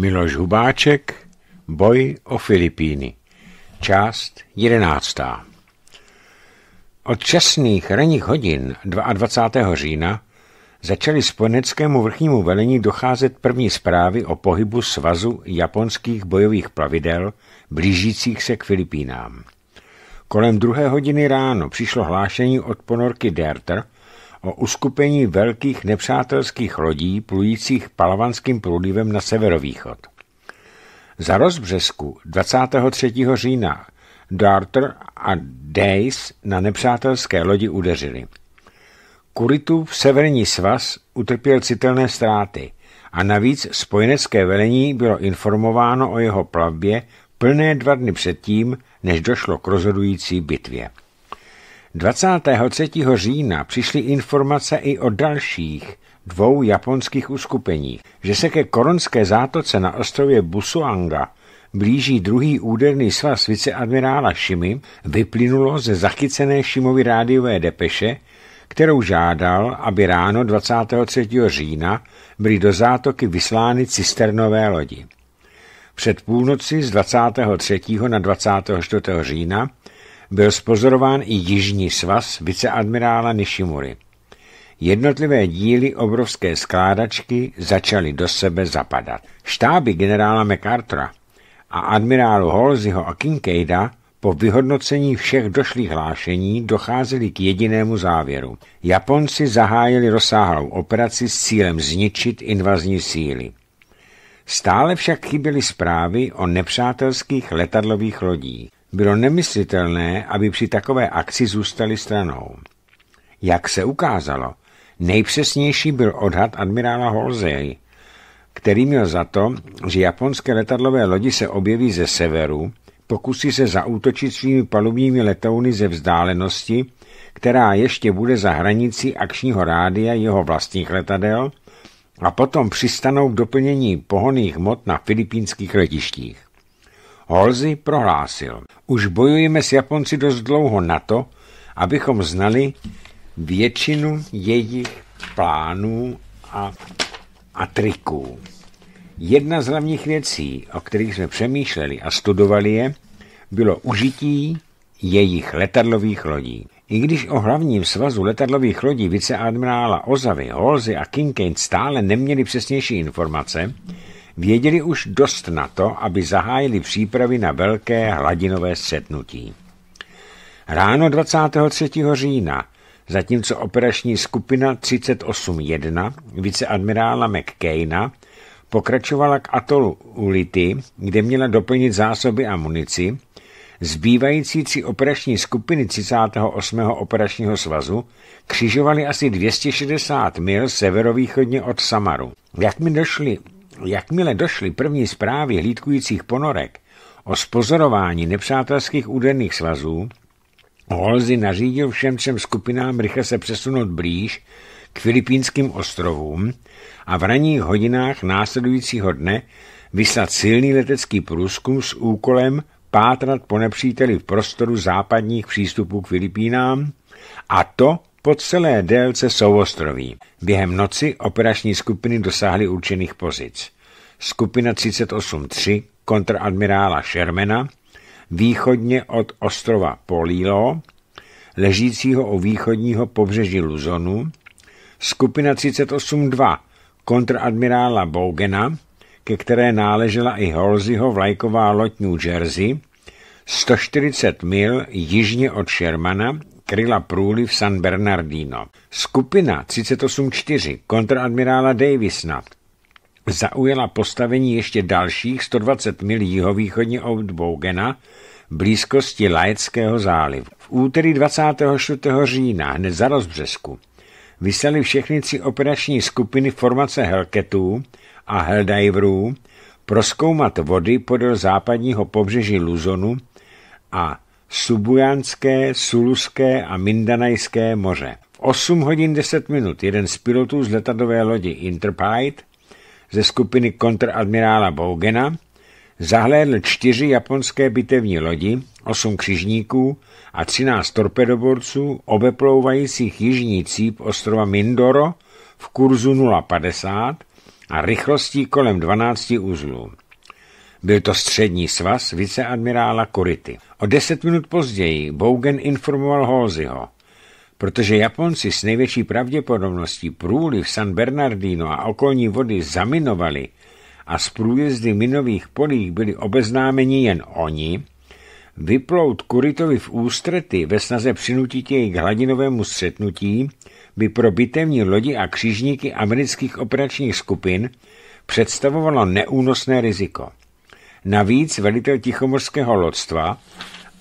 Miloš Hubáček, Boj o Filipíny, část jedenáctá. Od časných ranních hodin 22. října začaly spojeneckému vrchnímu velení docházet první zprávy o pohybu svazu japonských bojových plavidel blížících se k Filipínám. Kolem druhé hodiny ráno přišlo hlášení od ponorky Derter, o uskupení velkých nepřátelských lodí plujících palavanským průlivem na severovýchod. Za rozbřesku 23. října Darter a Days na nepřátelské lodi udeřili. Kuritův severní svaz utrpěl citelné ztráty a navíc spojenecké velení bylo informováno o jeho plavbě plné dva dny předtím, než došlo k rozhodující bitvě. 23. října přišly informace i o dalších dvou japonských uskupeních, že se ke koronské zátoce na ostrově Busuanga blíží druhý úderný svaz viceadmirála Šimi vyplynulo ze zachycené Šimovy rádiové depeše, kterou žádal, aby ráno 23. října byly do zátoky vyslány cisternové lodi. Před půlnoci z 23. na 24. října byl spozorován i jižní svaz viceadmirála Nishimury. Jednotlivé díly obrovské skládačky začaly do sebe zapadat. Štáby generála MacArthur a admirálu Holzyho a Kinkeida po vyhodnocení všech došlých hlášení docházeli k jedinému závěru. Japonci zahájili rozsáhlou operaci s cílem zničit invazní síly. Stále však chyběly zprávy o nepřátelských letadlových lodích bylo nemyslitelné, aby při takové akci zůstali stranou. Jak se ukázalo, nejpřesnější byl odhad admirála Holzej, který měl za to, že japonské letadlové lodi se objeví ze severu, pokusí se zaútočit svými palubními letouny ze vzdálenosti, která ještě bude za hranicí akčního rádia jeho vlastních letadel a potom přistanou k doplnění pohoných mod na filipínských letištích. Halsey prohlásil, už bojujeme s Japonci dost dlouho na to, abychom znali většinu jejich plánů a, a triků. Jedna z hlavních věcí, o kterých jsme přemýšleli a studovali je, bylo užití jejich letadlových lodí. I když o hlavním svazu letadlových lodí viceadmirála Ozavy, Holzy a Kincaid stále neměli přesnější informace, věděli už dost na to, aby zahájili přípravy na velké hladinové setnutí. Ráno 23. října, zatímco operační skupina 38.1 viceadmirála McCaina pokračovala k atolu Ulity, kde měla doplnit zásoby a munici, zbývající tři operační skupiny 38. operačního svazu křižovaly asi 260 mil severovýchodně od Samaru. Jak mi došly Jakmile došly první zprávy hlídkujících ponorek o spozorování nepřátelských úderných svazů, Holzy nařídil všem třem skupinám rychle se přesunout blíž k filipínským ostrovům a v ranních hodinách následujícího dne vyslat silný letecký průzkum s úkolem pátrat po nepříteli v prostoru západních přístupů k Filipínám a to po celé délce souostroví. Během noci operační skupiny dosáhly určených pozic. Skupina 38-3 kontradmirála Shermana východně od ostrova Polilo, ležícího u východního pobřeží Luzonu, skupina 38-2 kontradmirála ke které náležela i Holzyho vlajková loď New Jersey, 140 mil jižně od Shermana kryla průliv San Bernardino. Skupina 38.4 kontraadmirála Davisna zaujela postavení ještě dalších 120 mil jihovýchodně od Bougena, blízkosti Lajeckého zálivu. V úterý 24. října hned za rozbřesku vyslali všechny tři operační skupiny formace Helketů a Helldiverů proskoumat vody podél západního pobřeží Luzonu a Subujanské, Suluské a Mindanajské moře. V 8 hodin 10 minut jeden z pilotů z letadové lodi Interpide ze skupiny kontradmirála Bougena zahlédl čtyři japonské bitevní lodi, osm křižníků a třináct torpedoborců obeplouvajících jižní cíp ostrova Mindoro v kurzu 0,50 a rychlostí kolem 12 uzlů. Byl to střední svaz viceadmirála Kurity. O deset minut později Bougen informoval Holziho, protože Japonci s největší pravděpodobností v San Bernardino a okolní vody zaminovali a z průjezdy minových polích byli obeznámeni jen oni, vyplout Kuritovi v ústrety ve snaze přinutit jej k hladinovému střetnutí by pro bitevní lodi a křižníky amerických operačních skupin představovalo neúnosné riziko. Navíc velitel Tichomorského lodstva,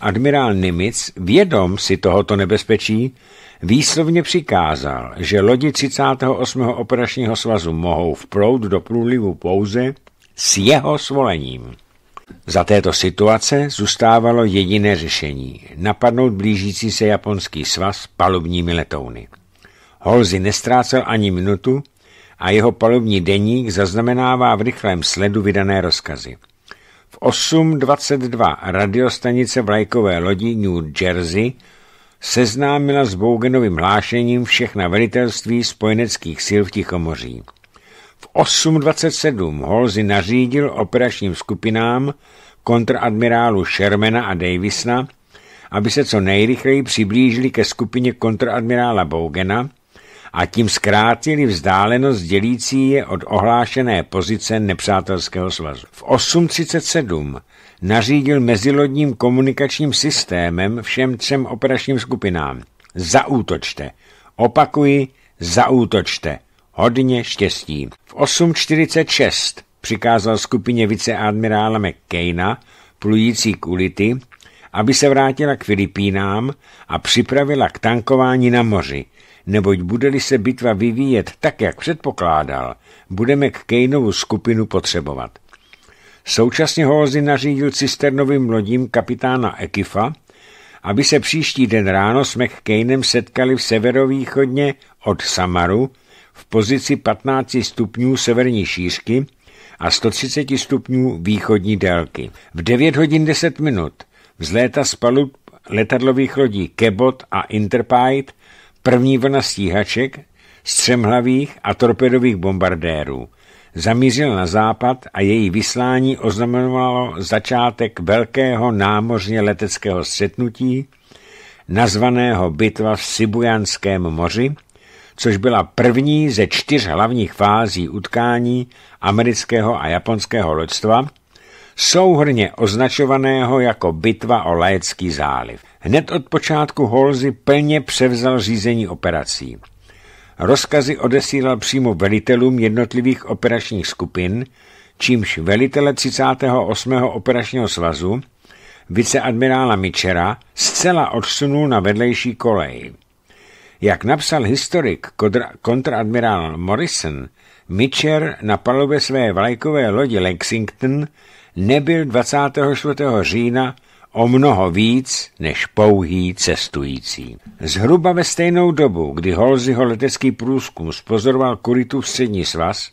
admirál Nimitz, vědom si tohoto nebezpečí, výslovně přikázal, že lodi 38. operačního svazu mohou vplout do průlivu pouze s jeho svolením. Za této situace zůstávalo jediné řešení – napadnout blížící se japonský svaz palubními letouny. Holzi nestrácel ani minutu a jeho palubní deník zaznamenává v rychlém sledu vydané rozkazy – v 8.22 radiostanice vlajkové lodi New Jersey seznámila s Bougenovým hlášením všechna velitelství spojeneckých sil v Tichomoří. V 8.27 Holzy nařídil operačním skupinám kontradmirálu Shermana a Davisna, aby se co nejrychleji přiblížili ke skupině kontradmirála Bougena, a tím zkrátili vzdálenost dělící je od ohlášené pozice nepřátelského svazu. V 8.37 nařídil mezilodním komunikačním systémem všem třem operačním skupinám. Zaútočte. Opakuji, zaútočte. Hodně štěstí. V 8.46 přikázal skupině viceadmirála McCaina, plující ulity, aby se vrátila k Filipínám a připravila k tankování na moři – neboť bude-li se bitva vyvíjet tak, jak předpokládal, budeme k Kejnovu skupinu potřebovat. Současně Halsey nařídil cisternovým lodím kapitána Ekifa, aby se příští den ráno s McCainem setkali v severovýchodně od Samaru v pozici 15 stupňů severní šířky a 130 stupňů východní délky. V 9 hodin 10 minut vzléta z palub letadlových lodí Kebot a Interpite První vlna stíhaček, střemhlavých a torpedových bombardérů zamířila na západ a její vyslání oznamovalo začátek velkého námořně leteckého střetnutí, nazvaného bitva v Sibujanském moři, což byla první ze čtyř hlavních fází utkání amerického a japonského loďstva – souhrně označovaného jako bitva o Laecký záliv. Hned od počátku Holzy plně převzal řízení operací. Rozkazy odesílal přímo velitelům jednotlivých operačních skupin, čímž velitele 38. operačního svazu, viceadmirála Michera, zcela odsunul na vedlejší kolej. Jak napsal historik kontraadmirál Morrison, Mitcher na palubě své vlajkové lodi Lexington nebyl 24. října o mnoho víc než pouhý cestující. Zhruba ve stejnou dobu, kdy Holziho letecký průzkum spozoroval kuritu v střední svaz,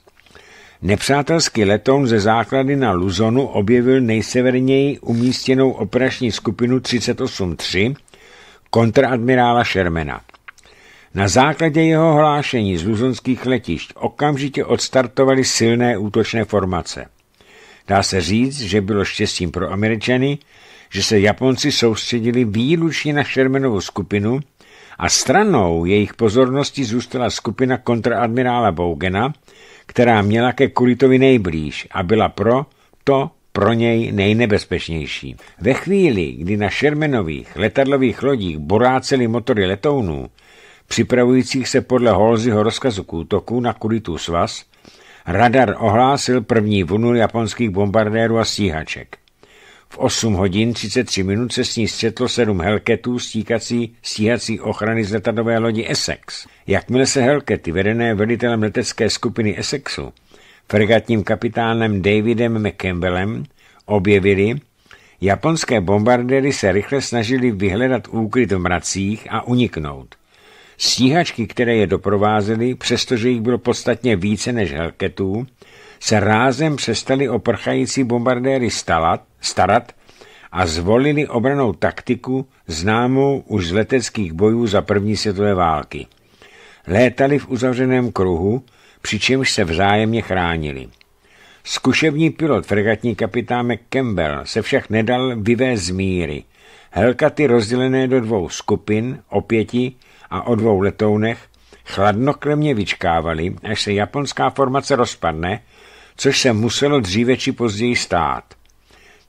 nepřátelský letoun ze základy na Luzonu objevil nejseverněji umístěnou operační skupinu 38-3 kontraadmirála Shermana. Na základě jeho hlášení z luzonských letišť okamžitě odstartovaly silné útočné formace – Dá se říct, že bylo štěstím pro Američany, že se Japonci soustředili výlučně na Shermanovu skupinu a stranou jejich pozornosti zůstala skupina kontraadmirála Bougena, která měla ke Kulitovi nejblíž a byla pro to pro něj nejnebezpečnější. Ve chvíli, kdy na Shermanových letadlových lodích boráceli motory letounů, připravujících se podle Holzyho rozkazu k útoku na Kulitu svaz, Radar ohlásil první vunu japonských bombardérů a stíhaček. V 8 hodin 33 minut se s ní střetlo sedm Helketů stíkací, stíhací ochrany z letadové lodi Essex. Jakmile se Helkety, vedené velitelem letecké skupiny Essexu, fregatním kapitánem Davidem McCampbellem, objevili, japonské bombardéry se rychle snažili vyhledat úkryt v mracích a uniknout. Stíhačky, které je doprovázely, přestože jich bylo podstatně více než helketů, se rázem přestali o prchající bombardéry stalat, starat a zvolili obranou taktiku známou už z leteckých bojů za první světové války. Létali v uzavřeném kruhu, přičemž se vzájemně chránili. Zkušební pilot fregatní kapitán Campbell se však nedal vyvést z míry. Helkaty rozdělené do dvou skupin, opěti, a o dvou letounech chladnokrevně vyčkávali, až se japonská formace rozpadne, což se muselo dříve či později stát.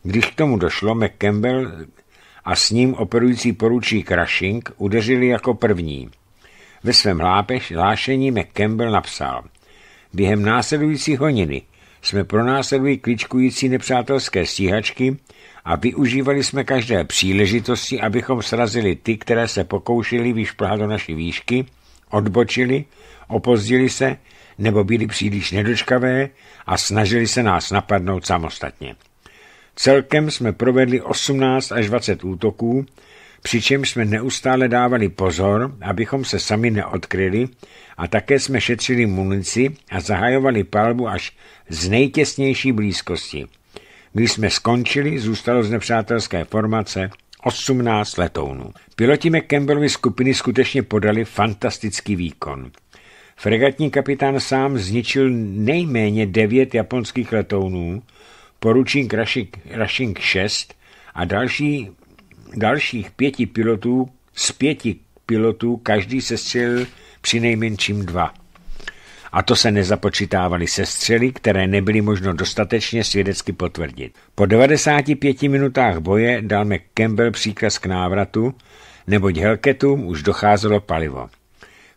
Když k tomu došlo, McCampbell a s ním operující poručík Crushing udeřili jako první. Ve svém hlápeš, hlášení McCampbell napsal Během následující honiny jsme pronásledují kličkující nepřátelské stíhačky, a využívali jsme každé příležitosti, abychom srazili ty, které se pokoušeli vyšplhat do naší výšky, odbočili, opozdili se nebo byli příliš nedočkavé a snažili se nás napadnout samostatně. Celkem jsme provedli 18 až 20 útoků, přičemž jsme neustále dávali pozor, abychom se sami neodkryli a také jsme šetřili munici a zahajovali palbu až z nejtěsnější blízkosti – když jsme skončili, zůstalo z nepřátelské formace 18 letounů. Piloti McCamberovy skupiny skutečně podali fantastický výkon. Fregatní kapitán sám zničil nejméně devět japonských letounů, poručík Rushing 6 a další, dalších pěti pilotů z pěti pilotů každý se střelil při nejmenším dva a to se nezapočítávaly sestřely, které nebyly možno dostatečně svědecky potvrdit. Po 95 minutách boje dal Campbell příkaz k návratu, neboť Helketům už docházelo palivo.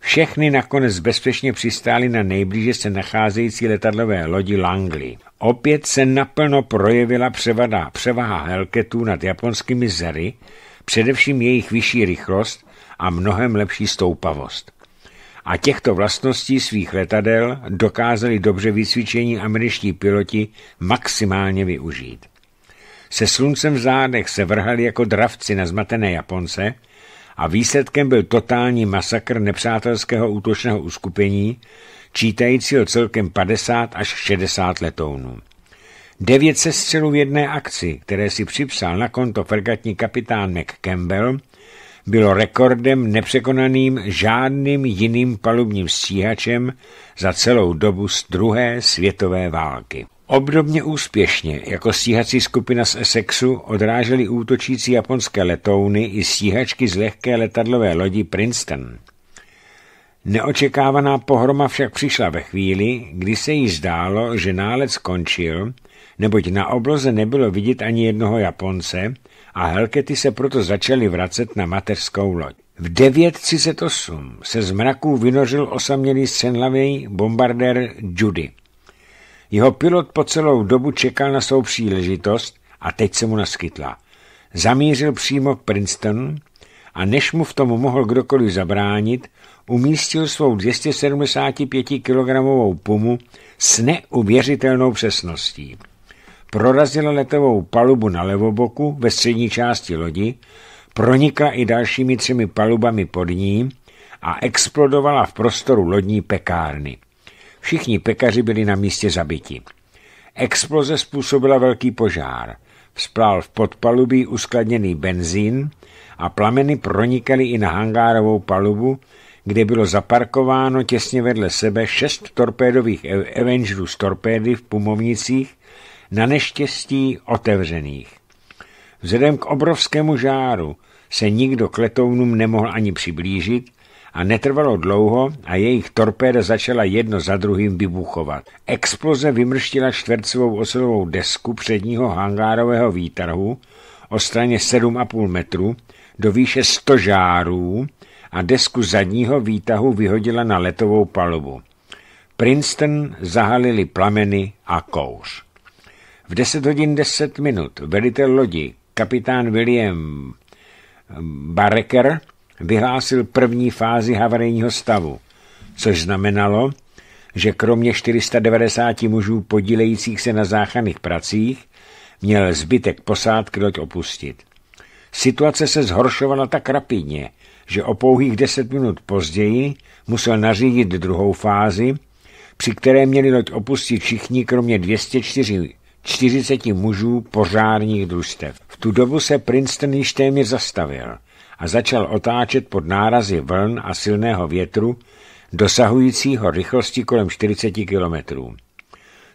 Všechny nakonec bezpečně přistáli na nejblíže se nacházející letadlové lodi Langley. Opět se naplno projevila převada, převaha Helketů nad japonskými zery, především jejich vyšší rychlost a mnohem lepší stoupavost a těchto vlastností svých letadel dokázali dobře vycvičení američtí piloti maximálně využít. Se sluncem v zádech se vrhali jako dravci na zmatené Japonce a výsledkem byl totální masakr nepřátelského útočného uskupení, čítajícího celkem 50 až 60 letounů. Devět sestřelů v jedné akci, které si připsal na konto fregatní kapitán McCampbell, bylo rekordem nepřekonaným žádným jiným palubním stíhačem za celou dobu z druhé světové války. Obdobně úspěšně jako stíhací skupina z Essexu odrážely útočící japonské letouny i stíhačky z lehké letadlové lodi Princeton. Neočekávaná pohroma však přišla ve chvíli, kdy se jí zdálo, že nálet skončil, neboť na obloze nebylo vidět ani jednoho Japonce, a Helkety se proto začaly vracet na mateřskou loď. V 938 se z mraků vynořil osamělý senlavý bombardér Judy. Jeho pilot po celou dobu čekal na svou příležitost a teď se mu naskytla. Zamířil přímo k Princetonu a než mu v tom mohl kdokoliv zabránit, umístil svou 275 kg pumu s neuvěřitelnou přesností prorazila letovou palubu na levoboku ve střední části lodi, pronikla i dalšími třemi palubami pod ní a explodovala v prostoru lodní pekárny. Všichni pekaři byli na místě zabiti. Exploze způsobila velký požár. Vzplál v podpalubí uskladněný benzín a plameny pronikaly i na hangárovou palubu, kde bylo zaparkováno těsně vedle sebe šest torpédových e- Avengerů z torpédy v Pumovnicích na neštěstí otevřených. Vzhledem k obrovskému žáru se nikdo k letounům nemohl ani přiblížit a netrvalo dlouho a jejich torpéda začala jedno za druhým vybuchovat. Exploze vymrštila čtvercovou osovou desku předního hangárového výtahu o straně 7,5 metru do výše 100 žárů a desku zadního výtahu vyhodila na letovou palubu. Princeton zahalili plameny a kouř. V 10 hodin 10 minut velitel lodi, kapitán William ehm, Barreker, vyhlásil první fázi havarijního stavu, což znamenalo, že kromě 490 mužů podílejících se na záchranných pracích měl zbytek posádky loď opustit. Situace se zhoršovala tak rapidně, že o pouhých deset minut později musel nařídit druhou fázi, při které měli loď opustit všichni kromě 204 40 mužů požárních družstev. V tu dobu se Princeton již téměř zastavil a začal otáčet pod nárazy vln a silného větru, dosahujícího rychlosti kolem 40 kilometrů.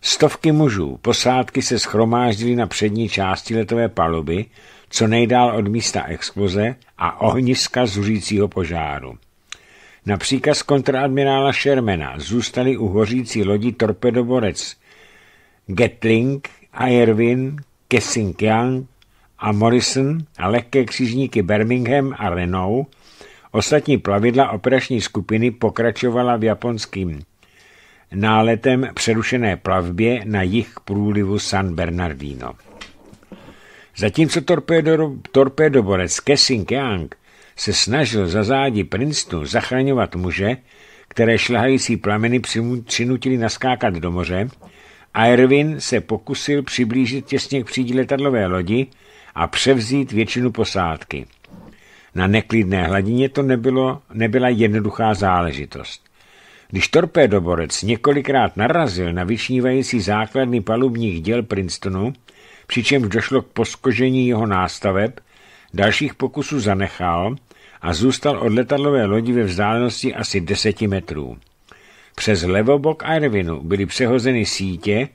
Stovky mužů posádky se schromáždily na přední části letové paluby, co nejdál od místa exploze a ohniska zuřícího požáru. Na příkaz kontraadmirála Shermana zůstali u hořící lodi torpedoborec Getling a Irwin, ke Sinkiang a Morrison a lehké křižníky Birmingham a Renault, ostatní plavidla operační skupiny pokračovala v japonským náletem přerušené plavbě na jich průlivu San Bernardino. Zatímco torpédo, torpédoborec Kessing Yang se snažil za zádi Princetonu zachraňovat muže, které šlehající plameny přinutili naskákat do moře, Irwin se pokusil přiblížit těsně k přídi letadlové lodi a převzít většinu posádky. Na neklidné hladině to nebylo, nebyla jednoduchá záležitost. Když torpédoborec několikrát narazil na vyšnívající základny palubních děl Princetonu, přičemž došlo k poskožení jeho nástaveb, dalších pokusů zanechal a zůstal od letadlové lodi ve vzdálenosti asi 10 metrů. Přes levobok Arvinu byly přehozeny sítě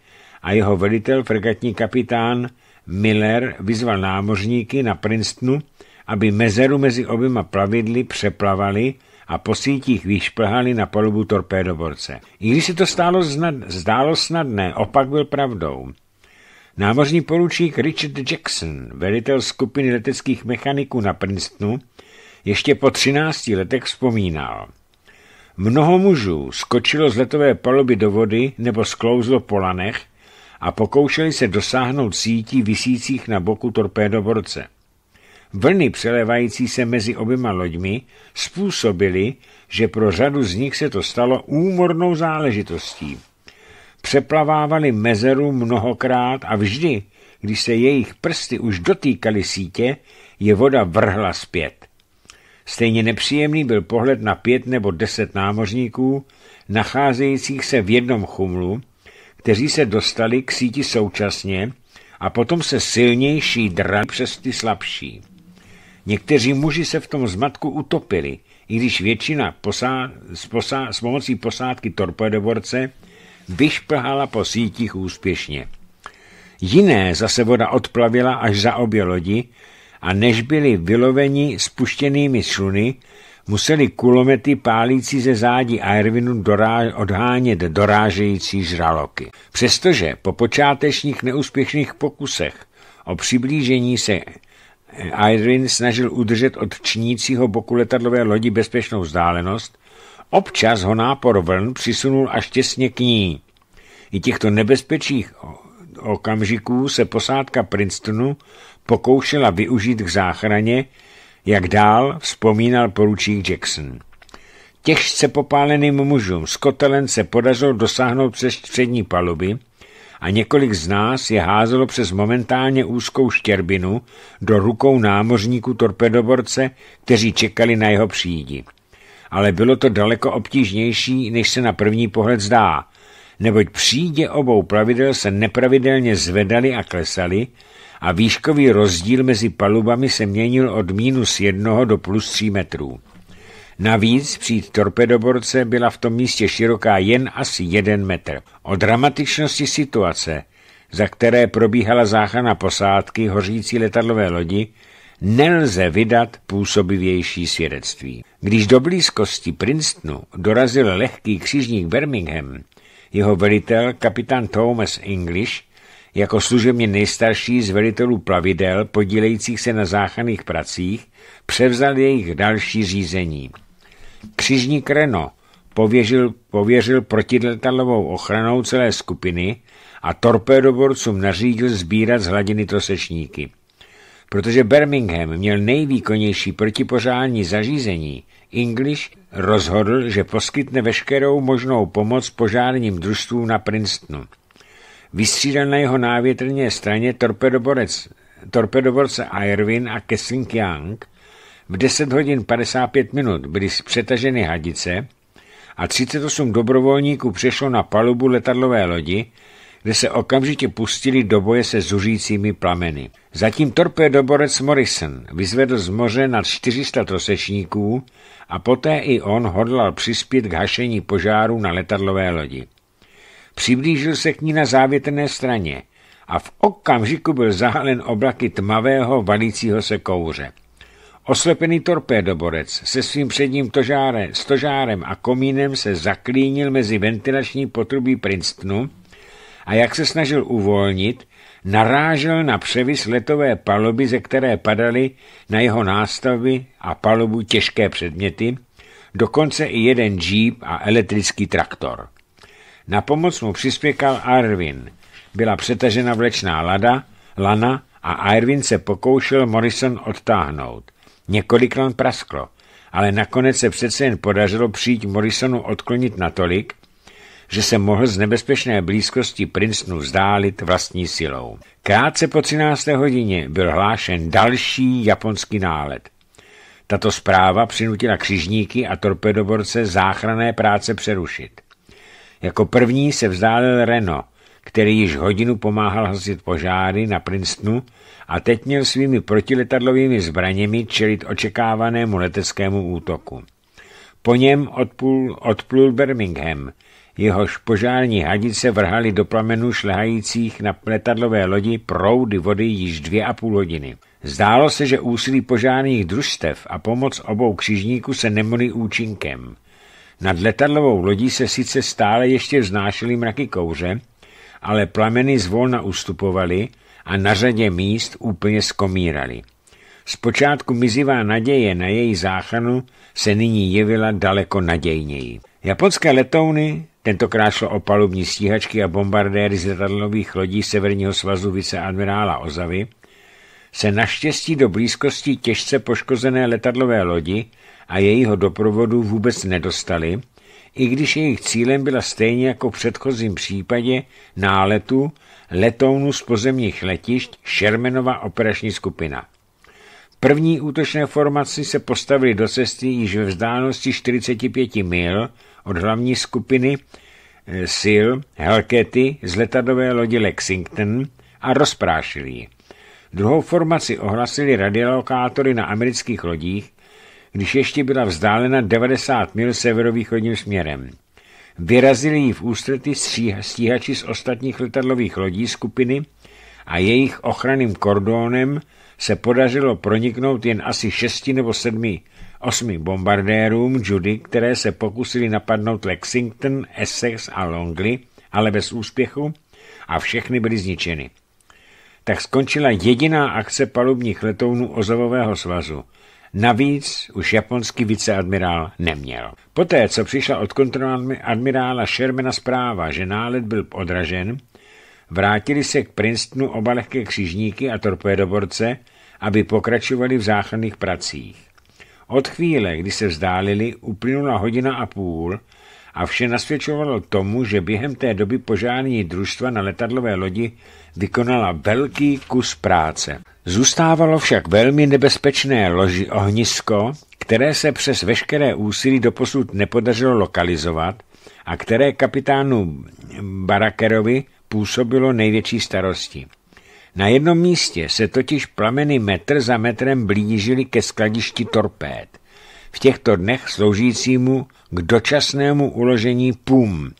a jeho velitel fregatní kapitán Miller vyzval námořníky na Princetonu, aby mezeru mezi oběma plavidly přeplavali a po sítích vyšplhali na palubu torpédoborce. I když se to stálo znad, zdálo snadné, opak byl pravdou. Námořní poručík Richard Jackson, velitel skupiny leteckých mechaniků na Princetonu, ještě po 13 letech vzpomínal – Mnoho mužů skočilo z letové paluby do vody nebo sklouzlo po lanech a pokoušeli se dosáhnout sítí visících na boku torpédoborce. Vlny přelevající se mezi oběma loďmi způsobily, že pro řadu z nich se to stalo úmornou záležitostí. Přeplavávali mezeru mnohokrát a vždy, když se jejich prsty už dotýkaly sítě, je voda vrhla zpět. Stejně nepříjemný byl pohled na pět nebo deset námořníků, nacházejících se v jednom chumlu, kteří se dostali k síti současně a potom se silnější drali přes ty slabší. Někteří muži se v tom zmatku utopili, i když většina posá, s, posá, s pomocí posádky torpedoborce vyšplhala po sítích úspěšně. Jiné zase voda odplavila až za obě lodi a než byli vyloveni spuštěnými sluny, museli kulomety pálící ze zádi Airvinu odhánět dorážející žraloky. Přestože po počátečních neúspěšných pokusech o přiblížení se Irwin snažil udržet od čnícího boku letadlové lodi bezpečnou vzdálenost, občas ho nápor vln přisunul až těsně k ní. I těchto nebezpečích okamžiků se posádka Princetonu pokoušela využít k záchraně, jak dál vzpomínal poručík Jackson. Těžce popáleným mužům z kotelen se podařilo dosáhnout přes střední paluby a několik z nás je házelo přes momentálně úzkou štěrbinu do rukou námořníků torpedoborce, kteří čekali na jeho přijídi. Ale bylo to daleko obtížnější, než se na první pohled zdá, neboť přídě obou plavidel se nepravidelně zvedali a klesali a výškový rozdíl mezi palubami se měnil od minus jednoho do plus tří metrů. Navíc přít torpedoborce byla v tom místě široká jen asi jeden metr. O dramatičnosti situace, za které probíhala záchrana posádky hořící letadlové lodi, nelze vydat působivější svědectví. Když do blízkosti Princetonu dorazil lehký křižník Birmingham, jeho velitel, kapitán Thomas English, jako služebně nejstarší z velitelů plavidel podílejících se na záchranných pracích převzal jejich další řízení. Křižník Reno pověřil, pověřil protiletadlovou ochranou celé skupiny a torpédoborcům nařídil sbírat z hladiny trosečníky. Protože Birmingham měl nejvýkonnější protipořádní zařízení, English rozhodl, že poskytne veškerou možnou pomoc požárním družstvům na Princetonu. Vystřídal na jeho návětrné straně torpedoborec, torpedoborce Irwin a Kessling Young. V 10 hodin 55 minut byly přetaženy hadice a 38 dobrovolníků přešlo na palubu letadlové lodi, kde se okamžitě pustili do boje se zuřícími plameny. Zatím torpedoborec Morrison vyzvedl z moře na 400 trosečníků a poté i on hodlal přispět k hašení požáru na letadlové lodi. Přiblížil se k ní na závětrné straně a v okamžiku byl zahalen oblaky tmavého, valícího se kouře. Oslepený torpédoborec se svým předním tožáre, stožárem a komínem se zaklínil mezi ventilační potrubí Princetonu a jak se snažil uvolnit, narážel na převis letové paluby, ze které padaly na jeho nástavby a palubu těžké předměty, dokonce i jeden džíp a elektrický traktor. Na pomoc mu přispěkal Arvin. Byla přetažena vlečná lada, lana a Arvin se pokoušel Morrison odtáhnout. Několik lan prasklo, ale nakonec se přece jen podařilo přijít Morrisonu odklonit natolik, že se mohl z nebezpečné blízkosti princnu vzdálit vlastní silou. Krátce po 13. hodině byl hlášen další japonský nálet. Tato zpráva přinutila křižníky a torpedoborce záchranné práce přerušit. Jako první se vzdálil Reno, který již hodinu pomáhal hasit požáry na Princetonu a teď měl svými protiletadlovými zbraněmi čelit očekávanému leteckému útoku. Po něm odplul, odplul Birmingham, jehož požární hadice vrhali do plamenů šlehajících na letadlové lodi proudy vody již dvě a půl hodiny. Zdálo se, že úsilí požárních družstev a pomoc obou křižníků se nemolí účinkem. Nad letadlovou lodí se sice stále ještě vznášely mraky kouře, ale plameny zvolna ustupovaly a na řadě míst úplně skomíraly. Zpočátku mizivá naděje na její záchranu se nyní jevila daleko nadějněji. Japonské letouny, tentokrát šlo o palubní stíhačky a bombardéry z letadlových lodí Severního svazu viceadmirála Ozavy, se naštěstí do blízkosti těžce poškozené letadlové lodi a jejího doprovodu vůbec nedostali, i když jejich cílem byla stejně jako v předchozím případě náletu letounu z pozemních letišť Shermanova operační skupina. První útočné formaci se postavili do cesty již ve vzdálenosti 45 mil od hlavní skupiny eh, sil Helkety z letadové lodi Lexington a rozprášili ji. Druhou formaci ohlasili radiolokátory na amerických lodích, když ještě byla vzdálena 90 mil severovýchodním směrem. Vyrazili ji v ústrety stíhači z ostatních letadlových lodí skupiny a jejich ochranným kordonem se podařilo proniknout jen asi šesti nebo sedmi, osmi bombardérům Judy, které se pokusili napadnout Lexington, Essex a Longley, ale bez úspěchu a všechny byly zničeny. Tak skončila jediná akce palubních letounů Ozovového svazu – Navíc už japonský viceadmirál neměl. Poté, co přišla od admirála Shermana zpráva, že nálet byl odražen, vrátili se k Princetonu oba lehké křižníky a torpédoborce, aby pokračovali v záchranných pracích. Od chvíle, kdy se vzdálili, uplynula hodina a půl a vše nasvědčovalo tomu, že během té doby požádání družstva na letadlové lodi vykonala velký kus práce. Zůstávalo však velmi nebezpečné loži ohnisko, které se přes veškeré úsilí doposud nepodařilo lokalizovat a které kapitánu Barakerovi působilo největší starosti. Na jednom místě se totiž plameny metr za metrem blížily ke skladišti torpéd, v těchto dnech sloužícímu k dočasnému uložení PUM.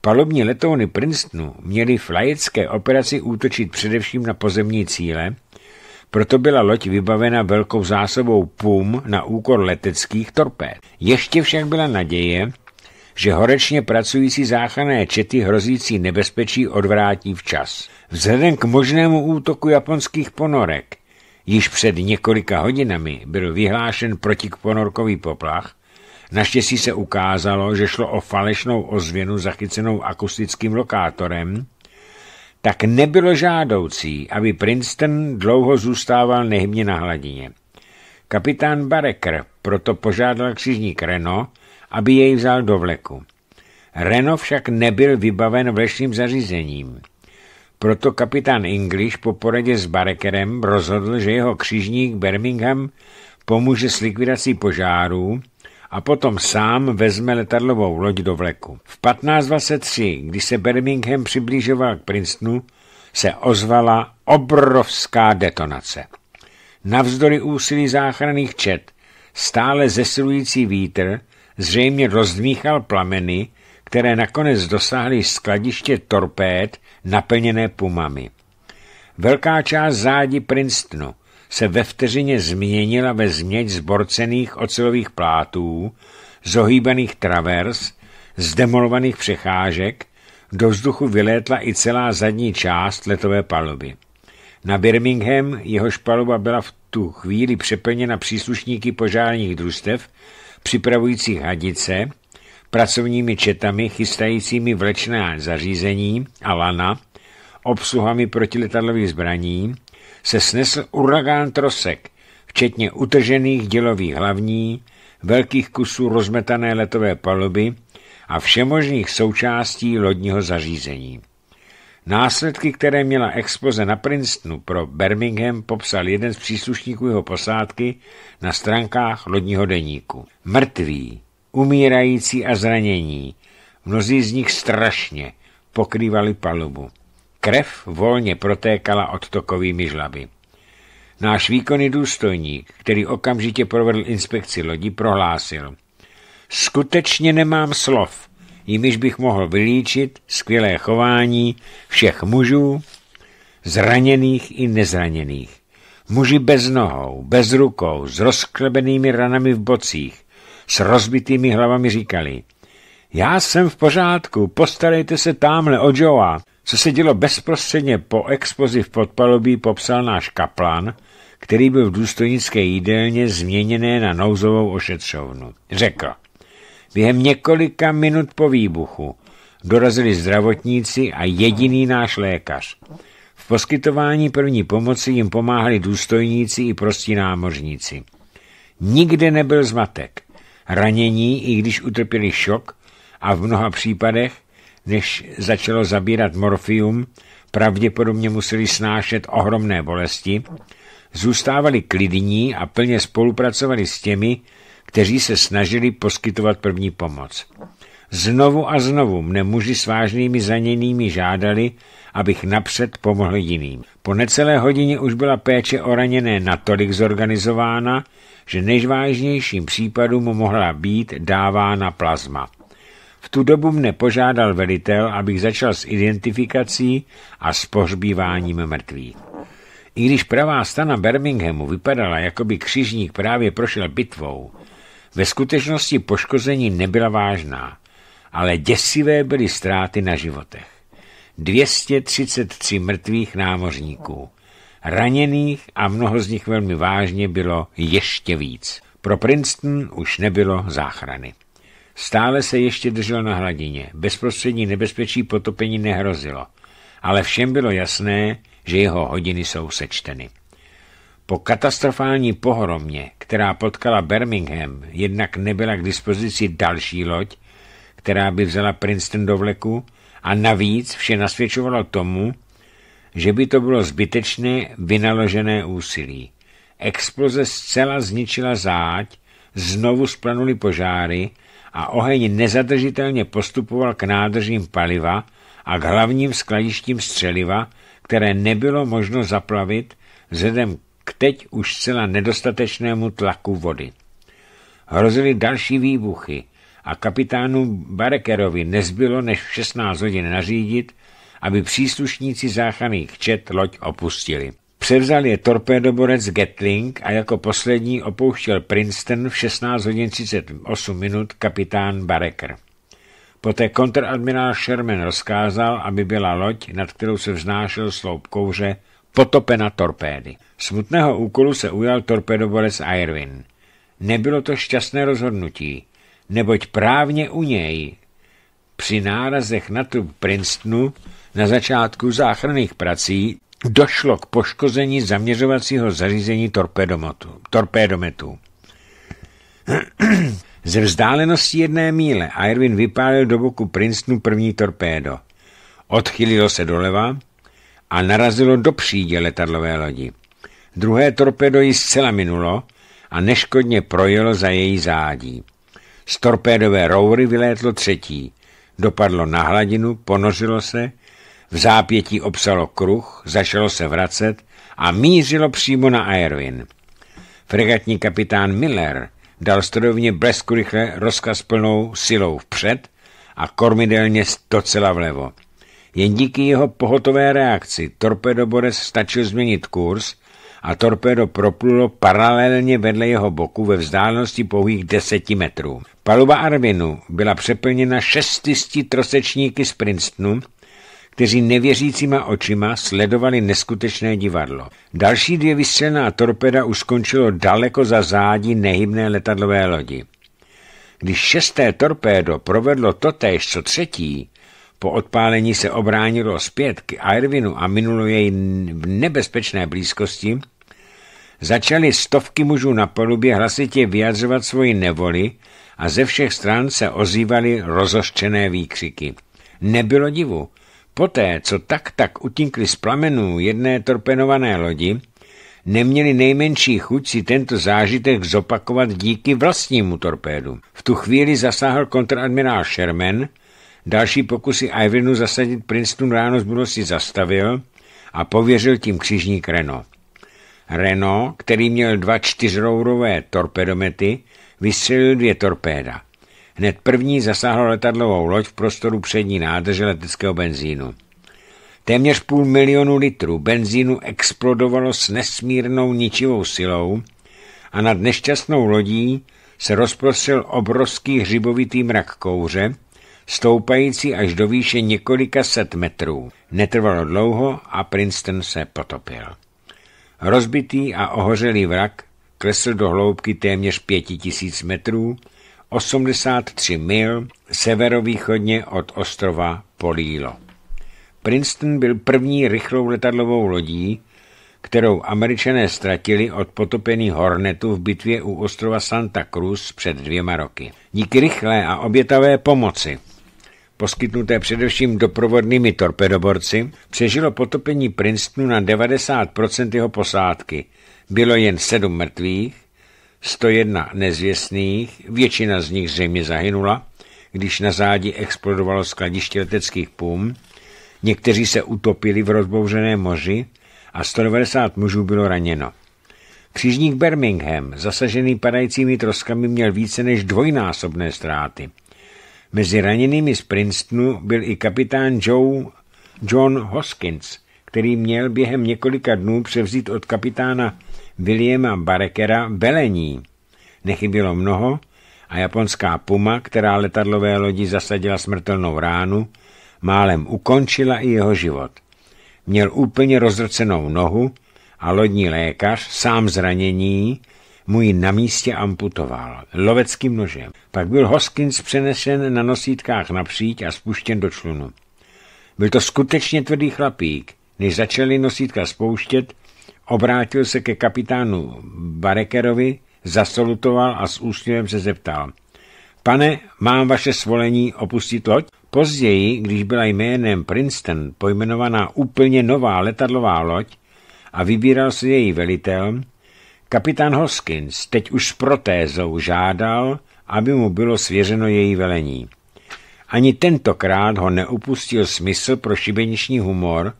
Palobní letouny Princetonu měly v lajecké operaci útočit především na pozemní cíle, proto byla loď vybavena velkou zásobou PUM na úkor leteckých torpéd. Ještě však byla naděje, že horečně pracující záchranné čety hrozící nebezpečí odvrátí včas. Vzhledem k možnému útoku japonských ponorek, již před několika hodinami byl vyhlášen protiponorkový poplach, naštěstí se ukázalo, že šlo o falešnou ozvěnu zachycenou akustickým lokátorem, tak nebylo žádoucí, aby Princeton dlouho zůstával nehybně na hladině. Kapitán Bareker proto požádal křižník Reno, aby jej vzal do vleku. Reno však nebyl vybaven vlešním zařízením. Proto kapitán English po poradě s Barekerem rozhodl, že jeho křižník Birmingham pomůže s likvidací požárů, a potom sám vezme letadlovou loď do vleku. V 1523, když se Birmingham přiblížoval k Princetonu, se ozvala obrovská detonace. Navzdory úsilí záchranných čet, stále zesilující vítr zřejmě rozdmíchal plameny, které nakonec dosáhly skladiště torpéd naplněné pumami. Velká část zádi Princetonu, se ve vteřině změnila ve změť zborcených ocelových plátů, zohýbaných travers, zdemolovaných přecházek, do vzduchu vylétla i celá zadní část letové paluby. Na Birmingham jehož paluba byla v tu chvíli přeplněna příslušníky požárních družstev, připravujících hadice, pracovními četami chystajícími vlečná zařízení a lana, obsluhami protiletadlových zbraní, se snesl uragán trosek, včetně utržených dělových hlavní, velkých kusů rozmetané letové paluby a všemožných součástí lodního zařízení. Následky, které měla expoze na Princetonu pro Birmingham, popsal jeden z příslušníků jeho posádky na stránkách lodního deníku. Mrtví, umírající a zranění, mnozí z nich strašně, pokrývali palubu. Krev volně protékala odtokovými žlaby. Náš výkonný důstojník, který okamžitě provedl inspekci lodi, prohlásil. Skutečně nemám slov, jimiž bych mohl vylíčit skvělé chování všech mužů, zraněných i nezraněných. Muži bez nohou, bez rukou, s rozklebenými ranami v bocích, s rozbitými hlavami říkali. Já jsem v pořádku, postarejte se tamhle o Joea. Co se dělo bezprostředně po expozi v podpalubí, popsal náš kaplan, který byl v důstojnické jídelně změněné na nouzovou ošetřovnu. Řekl, během několika minut po výbuchu dorazili zdravotníci a jediný náš lékař. V poskytování první pomoci jim pomáhali důstojníci i prostí námořníci. Nikde nebyl zmatek. Ranění, i když utrpěli šok a v mnoha případech, než začalo zabírat morfium, pravděpodobně museli snášet ohromné bolesti, zůstávali klidní a plně spolupracovali s těmi, kteří se snažili poskytovat první pomoc. Znovu a znovu mne muži s vážnými zaněnými žádali, abych napřed pomohl jiným. Po necelé hodině už byla péče o raněné natolik zorganizována, že nejvážnějším případům mohla být dávána plazma. V tu dobu mne požádal velitel, abych začal s identifikací a s pohřbíváním mrtvých. I když pravá stana Birminghamu vypadala, jako by křižník právě prošel bitvou, ve skutečnosti poškození nebyla vážná, ale děsivé byly ztráty na životech. 233 mrtvých námořníků, raněných a mnoho z nich velmi vážně bylo ještě víc. Pro Princeton už nebylo záchrany. Stále se ještě držel na hladině. Bezprostřední nebezpečí potopení nehrozilo. Ale všem bylo jasné, že jeho hodiny jsou sečteny. Po katastrofální pohromě, která potkala Birmingham, jednak nebyla k dispozici další loď, která by vzala Princeton do vleku a navíc vše nasvědčovalo tomu, že by to bylo zbytečné vynaložené úsilí. Exploze zcela zničila záď, znovu splanuli požáry a oheň nezadržitelně postupoval k nádržím paliva a k hlavním skladištím střeliva, které nebylo možno zaplavit vzhledem k teď už zcela nedostatečnému tlaku vody. Hrozily další výbuchy a kapitánu Barekerovi nezbylo než v 16 hodin nařídit, aby příslušníci záchranných čet loď opustili. Převzal je torpédoborec Gatling a jako poslední opouštěl Princeton v 16 hodin 38 minut kapitán Barecker. Poté kontradmirál Sherman rozkázal, aby byla loď, nad kterou se vznášel sloup kouře, potopena torpédy. Smutného úkolu se ujal torpédoborec Irwin. Nebylo to šťastné rozhodnutí, neboť právně u něj při nárazech na trup Princetonu na začátku záchranných prací došlo k poškození zaměřovacího zařízení torpédometu. Ze vzdálenosti jedné míle Irwin vypálil do boku Princetonu první torpédo. Odchylilo se doleva a narazilo do přídě letadlové lodi. Druhé torpédo ji zcela minulo a neškodně projelo za její zádí. Z torpédové roury vylétlo třetí. Dopadlo na hladinu, ponořilo se v zápětí obsalo kruh, začalo se vracet a mířilo přímo na Aerwin. Fregatní kapitán Miller dal strojovně blesku rychle rozkaz plnou silou vpřed a kormidelně docela vlevo. Jen díky jeho pohotové reakci torpedoborec stačil změnit kurz a torpedo proplulo paralelně vedle jeho boku ve vzdálenosti pouhých deseti metrů. Paluba Arvinu byla přeplněna šestisti trosečníky z Princetonu kteří nevěřícíma očima sledovali neskutečné divadlo. Další dvě vystřelená torpeda už skončilo daleko za zádi nehybné letadlové lodi. Když šesté torpédo provedlo totéž co třetí, po odpálení se obránilo zpět k Irvinu a minulo jej v nebezpečné blízkosti, začaly stovky mužů na palubě hlasitě vyjadřovat svoji nevoli a ze všech stran se ozývaly rozoštěné výkřiky. Nebylo divu, Poté, co tak tak utinkli z plamenů jedné torpenované lodi, neměli nejmenší chuť si tento zážitek zopakovat díky vlastnímu torpédu. V tu chvíli zasáhl kontradmirál Sherman, další pokusy Ivanu zasadit Princeton ráno z budoucí zastavil a pověřil tím křižník Renault. Renault, který měl dva čtyřrourové torpedomety, vystřelil dvě torpéda. Hned první zasáhlo letadlovou loď v prostoru přední nádrže leteckého benzínu. Téměř půl milionu litrů benzínu explodovalo s nesmírnou ničivou silou a nad nešťastnou lodí se rozprostřel obrovský hřibovitý mrak kouře, stoupající až do výše několika set metrů. Netrvalo dlouho a Princeton se potopil. Rozbitý a ohořelý vrak klesl do hloubky téměř pěti tisíc metrů 83 mil severovýchodně od ostrova Polílo. Princeton byl první rychlou letadlovou lodí, kterou američané ztratili od potopení Hornetu v bitvě u ostrova Santa Cruz před dvěma roky. Díky rychlé a obětavé pomoci, poskytnuté především doprovodnými torpedoborci, přežilo potopení Princetonu na 90% jeho posádky. Bylo jen sedm mrtvých 101 nezvěstných, většina z nich zřejmě zahynula, když na zádi explodovalo skladiště leteckých pum, někteří se utopili v rozbouřeném moři a 190 mužů bylo raněno. Křižník Birmingham, zasažený padajícími troskami, měl více než dvojnásobné ztráty. Mezi raněnými z Princetonu byl i kapitán Joe, John Hoskins, který měl během několika dnů převzít od kapitána Williama Barekera velení. Nechybilo mnoho a japonská Puma, která letadlové lodi zasadila smrtelnou ránu, málem ukončila i jeho život. Měl úplně rozrcenou nohu a lodní lékař, sám zranění, mu ji na místě amputoval loveckým nožem. Pak byl Hoskins přenesen na nosítkách napříč a spuštěn do člunu. Byl to skutečně tvrdý chlapík. Než začali nosítka spouštět, Obrátil se ke kapitánu Barekerovi, zasolutoval a s úsměvem se zeptal. Pane, mám vaše svolení opustit loď? Později, když byla jménem Princeton pojmenovaná úplně nová letadlová loď a vybíral se její velitel, kapitán Hoskins teď už s protézou žádal, aby mu bylo svěřeno její velení. Ani tentokrát ho neupustil smysl pro šibeniční humor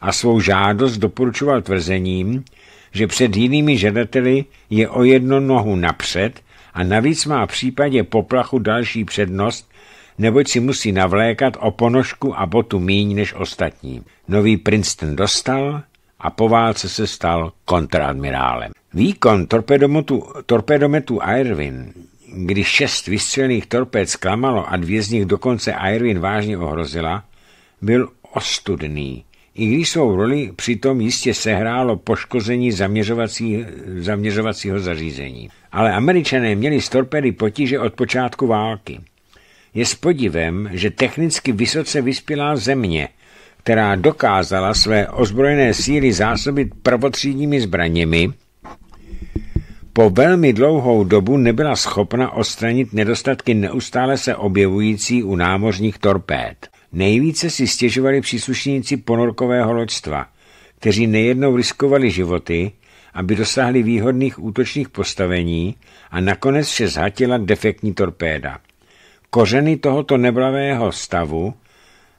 a svou žádost doporučoval tvrzením, že před jinými žadateli je o jednu nohu napřed a navíc má v případě poplachu další přednost, neboť si musí navlékat o ponožku a botu míň než ostatní. Nový Princeton dostal a po válce se stal kontradmirálem. Výkon torpedometu Irwin, kdy šest vystřelených torpéd zklamalo a dvě z nich dokonce Irwin vážně ohrozila, byl ostudný i když svou roli přitom jistě sehrálo poškození zaměřovací, zaměřovacího zařízení. Ale američané měli s torpedy potíže od počátku války. Je s podivem, že technicky vysoce vyspělá země, která dokázala své ozbrojené síly zásobit prvotřídními zbraněmi, po velmi dlouhou dobu nebyla schopna odstranit nedostatky neustále se objevující u námořních torpéd. Nejvíce si stěžovali příslušníci ponorkového loďstva, kteří nejednou riskovali životy, aby dosáhli výhodných útočných postavení a nakonec vše zhatila defektní torpéda. Kořeny tohoto neblavého stavu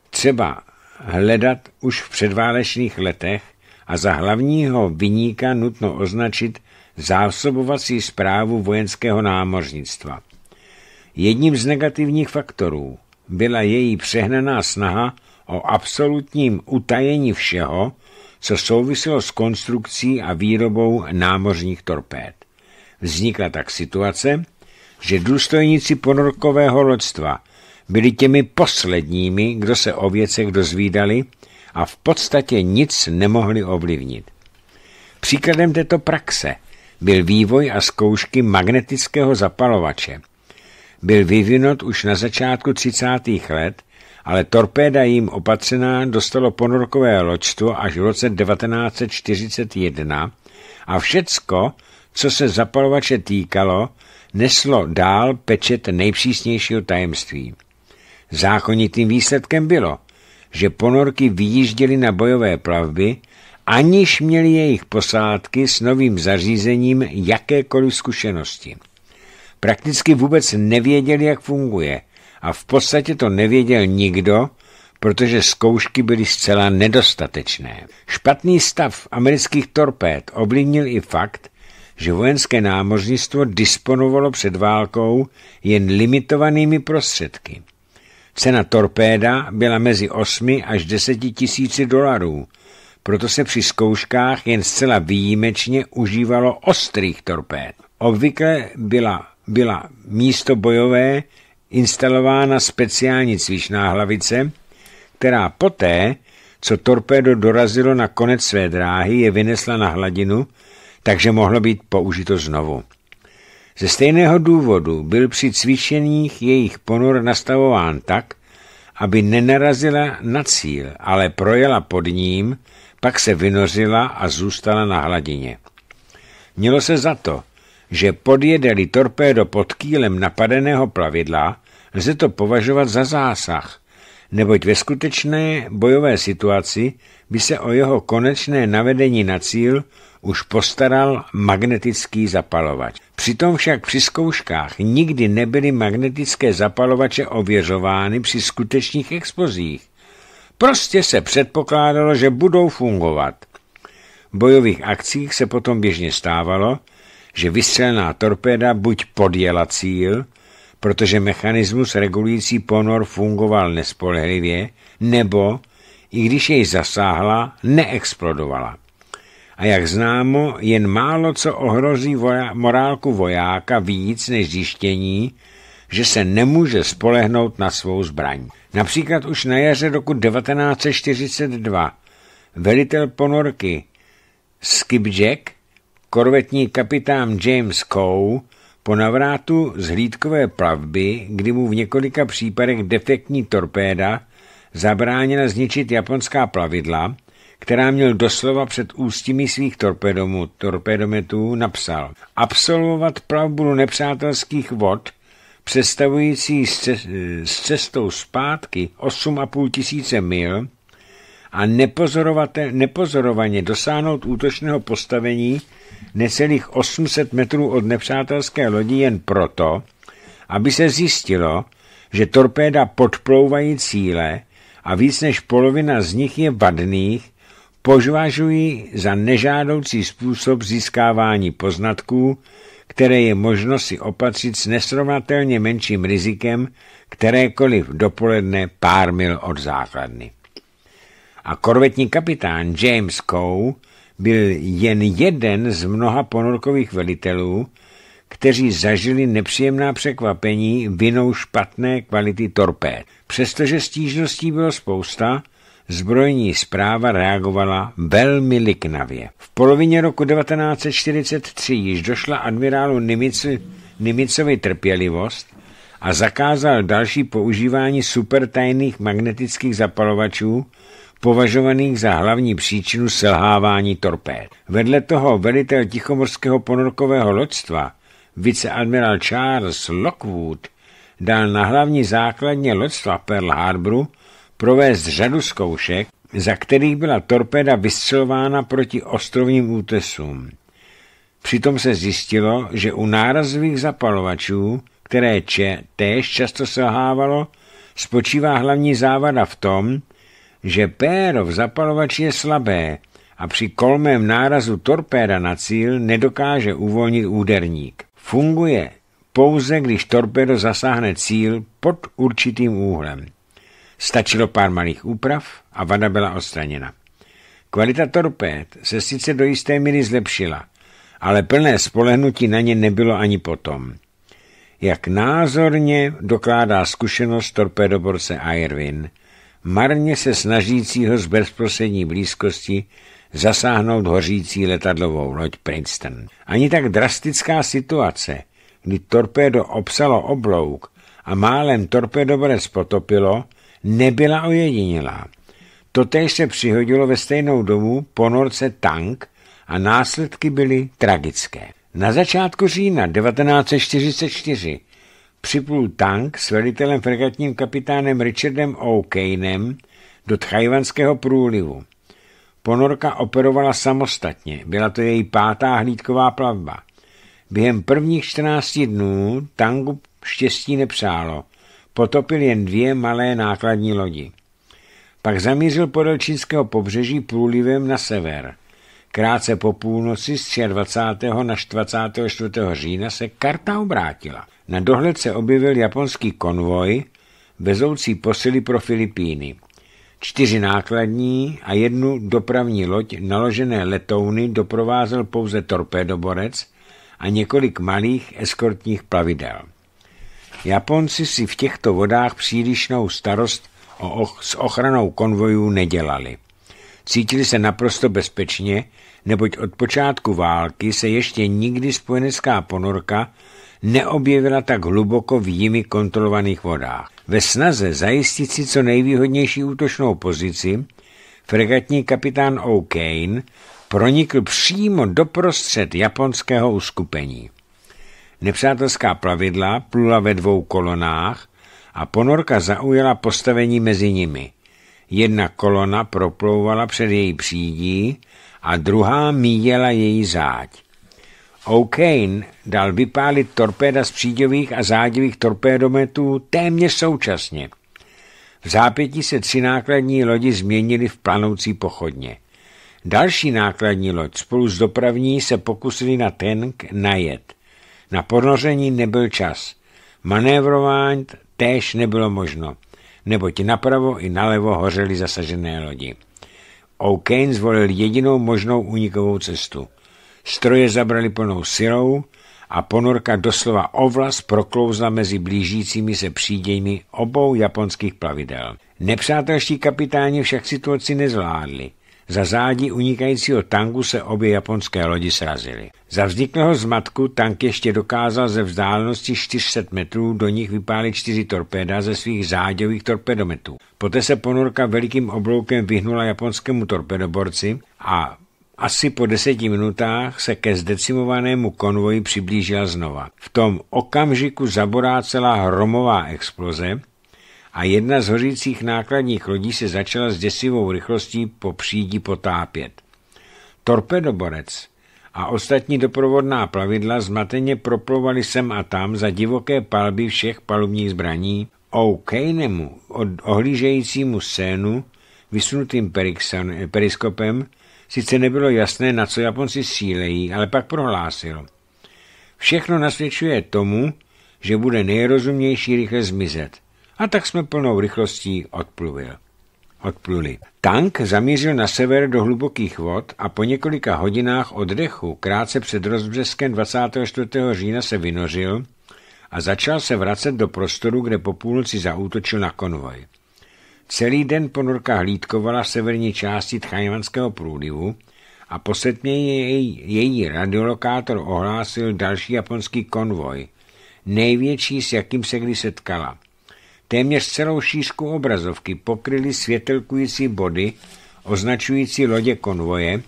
třeba hledat už v předválečných letech a za hlavního vyníka nutno označit zásobovací zprávu vojenského námořnictva. Jedním z negativních faktorů – byla její přehnaná snaha o absolutním utajení všeho, co souviselo s konstrukcí a výrobou námořních torpéd. Vznikla tak situace, že důstojníci ponorkového loďstva byli těmi posledními, kdo se o věcech dozvídali a v podstatě nic nemohli ovlivnit. Příkladem této praxe byl vývoj a zkoušky magnetického zapalovače – byl vyvinut už na začátku 30. let, ale torpéda jim opatřená dostalo ponorkové loďstvo až v roce 1941 a všecko, co se zapalovače týkalo, neslo dál pečet nejpřísnějšího tajemství. Zákonitým výsledkem bylo, že ponorky vyjížděly na bojové plavby, aniž měli jejich posádky s novým zařízením jakékoliv zkušenosti prakticky vůbec nevěděli, jak funguje. A v podstatě to nevěděl nikdo, protože zkoušky byly zcela nedostatečné. Špatný stav amerických torpéd ovlivnil i fakt, že vojenské námořnictvo disponovalo před válkou jen limitovanými prostředky. Cena torpéda byla mezi 8 až 10 tisíci dolarů, proto se při zkouškách jen zcela výjimečně užívalo ostrých torpéd. Obvykle byla byla místo bojové instalována speciální cvičná hlavice, která poté, co torpédo dorazilo na konec své dráhy, je vynesla na hladinu, takže mohlo být použito znovu. Ze stejného důvodu byl při cvičeních jejich ponor nastavován tak, aby nenarazila na cíl, ale projela pod ním, pak se vynořila a zůstala na hladině. Mělo se za to, že podjedeli torpédo pod kýlem napadeného plavidla, lze to považovat za zásah, neboť ve skutečné bojové situaci by se o jeho konečné navedení na cíl už postaral magnetický zapalovač. Přitom však při zkouškách nikdy nebyly magnetické zapalovače ověřovány při skutečných expozích. Prostě se předpokládalo, že budou fungovat. V bojových akcích se potom běžně stávalo, že vystřelená torpéda buď podjela cíl, protože mechanismus regulující ponor fungoval nespolehlivě, nebo, i když jej zasáhla, neexplodovala. A jak známo, jen málo co ohrozí voja- morálku vojáka víc než zjištění, že se nemůže spolehnout na svou zbraň. Například už na jaře roku 1942 velitel ponorky Skipjack korvetní kapitán James Coe po navrátu z hlídkové plavby, kdy mu v několika případech defektní torpéda zabránila zničit japonská plavidla, která měl doslova před ústími svých torpedomů, torpedometů, napsal absolvovat plavbu do nepřátelských vod, představující s cestou zpátky 8,5 tisíce mil a nepozorovaně dosáhnout útočného postavení necelých 800 metrů od nepřátelské lodi jen proto, aby se zjistilo, že torpéda podplouvají cíle a víc než polovina z nich je vadných, požvažují za nežádoucí způsob získávání poznatků, které je možno si opatřit s nesrovnatelně menším rizikem kterékoliv dopoledne pár mil od základny. A korvetní kapitán James Coe byl jen jeden z mnoha ponorkových velitelů, kteří zažili nepříjemná překvapení vinou špatné kvality torpéd. Přestože stížností bylo spousta, zbrojní zpráva reagovala velmi liknavě. V polovině roku 1943 již došla admirálu Nimici, Nimicovi trpělivost a zakázal další používání supertajných magnetických zapalovačů, považovaných za hlavní příčinu selhávání torpéd. Vedle toho velitel tichomorského ponorkového lodstva, viceadmirál Charles Lockwood, dal na hlavní základně lodstva Pearl Harboru provést řadu zkoušek, za kterých byla torpéda vystřelována proti ostrovním útesům. Přitom se zjistilo, že u nárazových zapalovačů, které če též často selhávalo, spočívá hlavní závada v tom, že péro v zapalovači je slabé a při kolmém nárazu torpéda na cíl nedokáže uvolnit úderník. Funguje pouze, když torpédo zasáhne cíl pod určitým úhlem. Stačilo pár malých úprav a vada byla odstraněna. Kvalita torpéd se sice do jisté míry zlepšila, ale plné spolehnutí na ně nebylo ani potom. Jak názorně dokládá zkušenost torpédoborce Irwin, marně se snažícího z bezprostřední blízkosti zasáhnout hořící letadlovou loď Princeton. Ani tak drastická situace, kdy torpédo obsalo oblouk a málem torpédoborec potopilo, nebyla ojedinělá. Totež se přihodilo ve stejnou domu ponorce tank a následky byly tragické. Na začátku října 1944 připlul tank s velitelem fregatním kapitánem Richardem O'Kanem do tchajvanského průlivu. Ponorka operovala samostatně, byla to její pátá hlídková plavba. Během prvních 14 dnů tangu štěstí nepřálo, potopil jen dvě malé nákladní lodi. Pak zamířil podél čínského pobřeží průlivem na sever. Krátce po půlnoci z 23. na 24. října se karta obrátila – na dohled se objevil japonský konvoj vezoucí posily pro Filipíny. Čtyři nákladní a jednu dopravní loď naložené letouny doprovázel pouze torpédoborec a několik malých eskortních plavidel. Japonci si v těchto vodách přílišnou starost o och- s ochranou konvojů nedělali. Cítili se naprosto bezpečně, neboť od počátku války se ještě nikdy spojenecká ponorka neobjevila tak hluboko v jimi kontrolovaných vodách. Ve snaze zajistit si co nejvýhodnější útočnou pozici, fregatní kapitán O'Kane pronikl přímo doprostřed japonského uskupení. Nepřátelská plavidla plula ve dvou kolonách a ponorka zaujala postavení mezi nimi. Jedna kolona proplouvala před její přídí a druhá míjela její záď. O'Kane dal vypálit torpéda z příděvých a záděvých torpédometů téměř současně. V zápětí se tři nákladní lodi změnily v planoucí pochodně. Další nákladní loď spolu s dopravní se pokusili na tank najet. Na ponoření nebyl čas. Manévrování též nebylo možno, neboť napravo i nalevo hořely zasažené lodi. O'Kane zvolil jedinou možnou unikovou cestu – Stroje zabrali plnou silou a ponorka doslova ovlas proklouzla mezi blížícími se přídějmi obou japonských plavidel. Nepřátelští kapitáni však situaci nezvládli. Za zádi unikajícího tanku se obě japonské lodi srazily. Za vzniklého zmatku tank ještě dokázal ze vzdálenosti 400 metrů do nich vypálit čtyři torpéda ze svých záděových torpedometů. Poté se ponorka velikým obloukem vyhnula japonskému torpedoborci a asi po deseti minutách se ke zdecimovanému konvoji přiblížil znova. V tom okamžiku zaborácela hromová exploze a jedna z hořících nákladních lodí se začala s děsivou rychlostí po přídi potápět. Torpedoborec a ostatní doprovodná plavidla zmateně proplovaly sem a tam za divoké palby všech palubních zbraní. O'Kanemu, ohlížejícímu scénu, vysunutým periskopem, Sice nebylo jasné, na co Japonci sílejí, ale pak prohlásil. Všechno nasvědčuje tomu, že bude nejrozumnější rychle zmizet. A tak jsme plnou rychlostí odpluvil. odpluli. Tank zamířil na sever do hlubokých vod a po několika hodinách oddechu krátce před rozbřeskem 24. října se vynořil a začal se vracet do prostoru, kde po půlnoci zaútočil na konvoj. Celý den ponorka hlídkovala severní části Tchajvanského průlivu a posledně jej, její radiolokátor ohlásil další japonský konvoj, největší, s jakým se kdy setkala. Téměř celou šířku obrazovky pokryly světelkující body označující lodě konvoje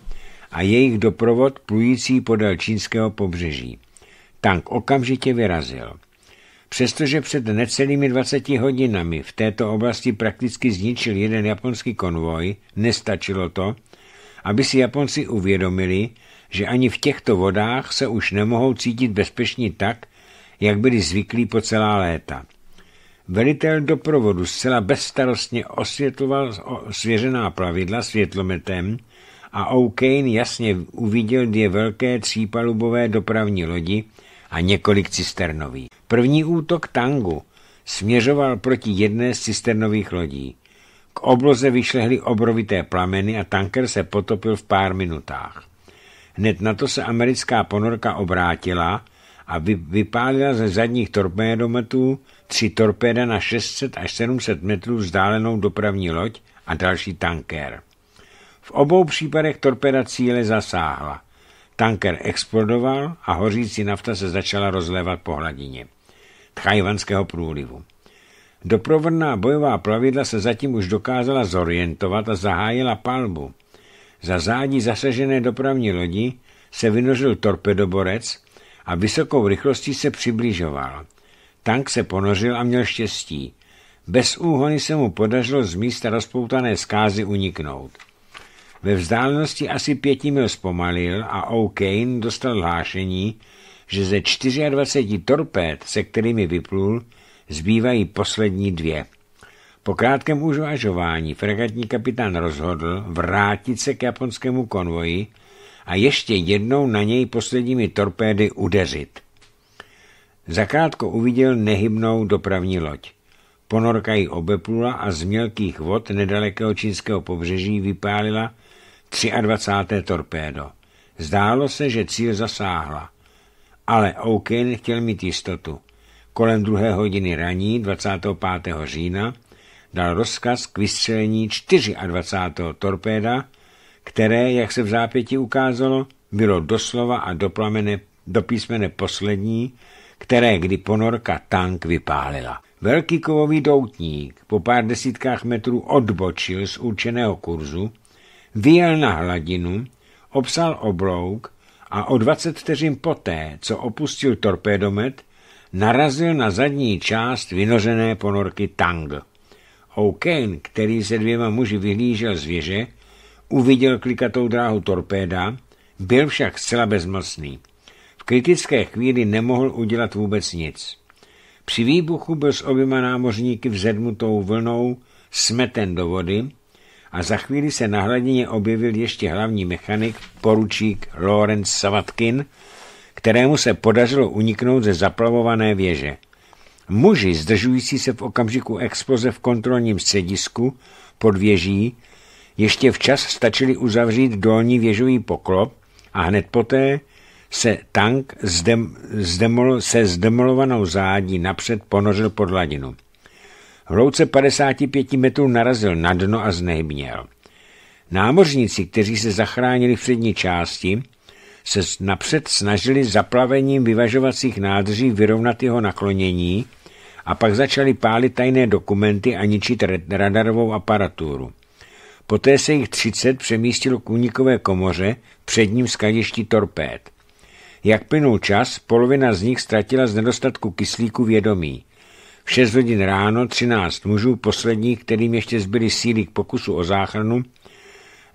a jejich doprovod plující podél čínského pobřeží. Tank okamžitě vyrazil. Přestože před necelými 20 hodinami v této oblasti prakticky zničil jeden japonský konvoj, nestačilo to, aby si Japonci uvědomili, že ani v těchto vodách se už nemohou cítit bezpeční tak, jak byli zvyklí po celá léta. Velitel doprovodu zcela bezstarostně osvětloval svěřená plavidla světlometem a O'Kane jasně uviděl dvě velké třípalubové dopravní lodi, a několik cisternových. První útok tangu směřoval proti jedné z cisternových lodí. K obloze vyšlehly obrovité plameny a tanker se potopil v pár minutách. Hned na to se americká ponorka obrátila a vypálila ze zadních torpédometů tři torpéda na 600 až 700 metrů vzdálenou dopravní loď a další tankér. V obou případech torpéda cíle zasáhla. Tanker explodoval a hořící nafta se začala rozlévat po hladině Tchajvanského průlivu. Doprovodná bojová plavidla se zatím už dokázala zorientovat a zahájila palbu. Za zádí zasažené dopravní lodi se vynožil torpedoborec a vysokou rychlostí se přibližoval. Tank se ponořil a měl štěstí. Bez úhony se mu podařilo z místa rozpoutané skázy uniknout. Ve vzdálenosti asi pěti mil zpomalil a O'Kane dostal hlášení, že ze 24 torpéd, se kterými vyplul, zbývají poslední dvě. Po krátkém užvažování fregatní kapitán rozhodl vrátit se k japonskému konvoji a ještě jednou na něj posledními torpédy udeřit. Zakrátko uviděl nehybnou dopravní loď. Ponorka ji obeplula a z mělkých vod nedalekého čínského pobřeží vypálila 23. torpédo. Zdálo se, že cíl zasáhla, ale O'Kane chtěl mít jistotu. Kolem druhé hodiny raní 25. října dal rozkaz k vystřelení 24. torpéda, které, jak se v zápěti ukázalo, bylo doslova a doplamené, dopísmene poslední, které kdy ponorka tank vypálila. Velký kovový doutník po pár desítkách metrů odbočil z určeného kurzu Vyjel na hladinu, obsal oblouk a o 20 vteřin poté, co opustil torpédomet, narazil na zadní část vynořené ponorky Tang. O'Kane, který se dvěma muži vyhlížel z věže, uviděl klikatou dráhu torpéda, byl však zcela bezmocný. V kritické chvíli nemohl udělat vůbec nic. Při výbuchu byl s oběma námořníky vzedmutou vlnou smeten do vody a za chvíli se na hladině objevil ještě hlavní mechanik, poručík Lorenz Savatkin, kterému se podařilo uniknout ze zaplavované věže. Muži, zdržující se v okamžiku exploze v kontrolním středisku pod věží, ještě včas stačili uzavřít dolní věžový poklop a hned poté se tank zdem, zdemol, se zdemolovanou zádí napřed ponořil pod hladinu. V hloubce 55 metrů narazil na dno a znehybněl. Námořníci, kteří se zachránili v přední části, se napřed snažili zaplavením vyvažovacích nádrží vyrovnat jeho naklonění a pak začali pálit tajné dokumenty a ničit radarovou aparaturu. Poté se jich 30 přemístilo k únikové komoře, předním skadišti torpéd. Jak plynul čas, polovina z nich ztratila z nedostatku kyslíku vědomí. V 6 hodin ráno 13 mužů, posledních, kterým ještě zbyly síly k pokusu o záchranu,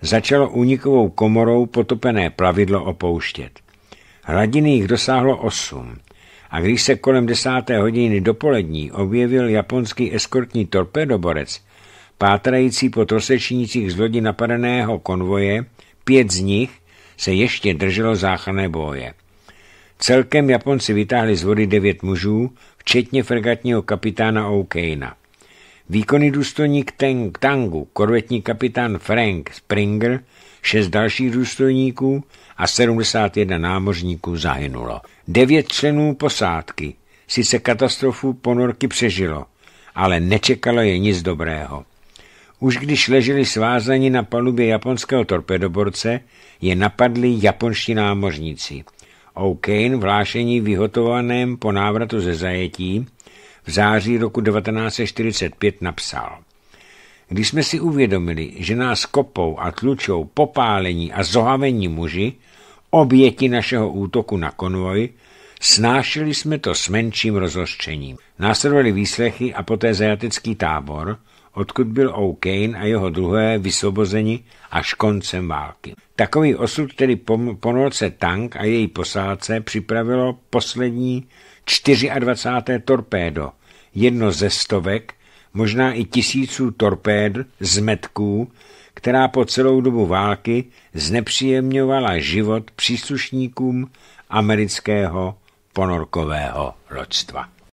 začalo únikovou komorou potopené plavidlo opouštět. Hladiny jich dosáhlo 8 a když se kolem desáté hodiny dopolední objevil japonský eskortní torpedoborec, pátrající po trosečnících z lodi napadeného konvoje, pět z nich se ještě drželo záchranné boje. Celkem Japonci vytáhli z vody devět mužů, včetně fregatního kapitána O'Kane'a. Výkonný důstojník Teng Tangu, korvetní kapitán Frank Springer, šest dalších důstojníků a 71 námořníků zahynulo. Devět členů posádky sice katastrofu ponorky přežilo, ale nečekalo je nic dobrého. Už když leželi svázaní na palubě japonského torpedoborce, je napadli japonští námořníci – O'Kane v hlášení vyhotovaném po návratu ze zajetí v září roku 1945 napsal. Když jsme si uvědomili, že nás kopou a tlučou popálení a zohavení muži, oběti našeho útoku na konvoj, snášeli jsme to s menším rozhořčením. Následovali výslechy a poté zajatecký tábor – odkud byl O'Kane a jeho druhé vysvobozeni až koncem války. Takový osud tedy ponorce tank a její posádce připravilo poslední 24. torpédo, jedno ze stovek, možná i tisíců torpéd, z metků, která po celou dobu války znepříjemňovala život příslušníkům amerického ponorkového loďstva.